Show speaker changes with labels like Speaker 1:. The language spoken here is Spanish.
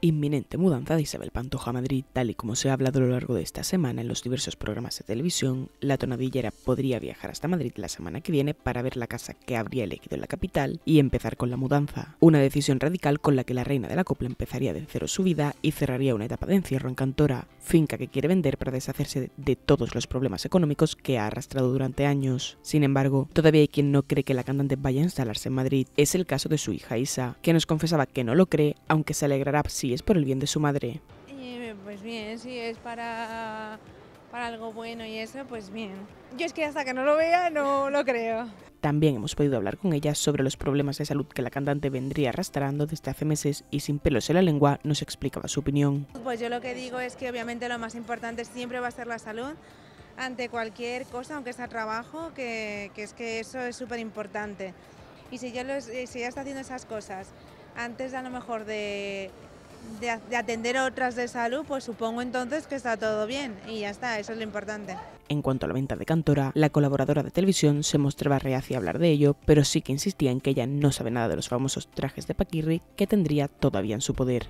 Speaker 1: inminente mudanza de Isabel Pantoja a Madrid, tal y como se ha hablado a lo largo de esta semana en los diversos programas de televisión, la tonadillera podría viajar hasta Madrid la semana que viene para ver la casa que habría elegido en la capital y empezar con la mudanza. Una decisión radical con la que la reina de la copla empezaría de cero su vida y cerraría una etapa de encierro en Cantora, finca que quiere vender para deshacerse de todos los problemas económicos que ha arrastrado durante años. Sin embargo, todavía hay quien no cree que la cantante vaya a instalarse en Madrid. Es el caso de su hija Isa, que nos confesaba que no lo cree, aunque se alegrará si es por el bien de su madre.
Speaker 2: Eh, pues bien, si es para, para algo bueno y eso, pues bien. Yo es que hasta que no lo vea no lo creo.
Speaker 1: También hemos podido hablar con ella sobre los problemas de salud que la cantante vendría arrastrando desde hace meses y sin pelos en la lengua nos explicaba su opinión.
Speaker 2: Pues yo lo que digo es que obviamente lo más importante siempre va a ser la salud ante cualquier cosa, aunque sea trabajo, que, es que eso es súper importante. Y si, ya eh, si ya está haciendo esas cosas antes a lo mejor de, de, atender atender otras de salud, pues supongo entonces que está todo bien y ya está, eso es lo importante.
Speaker 1: En cuanto a la venta de Cantora, la colaboradora de televisión se mostraba reacia a hablar de ello, pero sí que insistía en que ella no sabe nada de los famosos trajes de Paquirri que tendría todavía en su poder.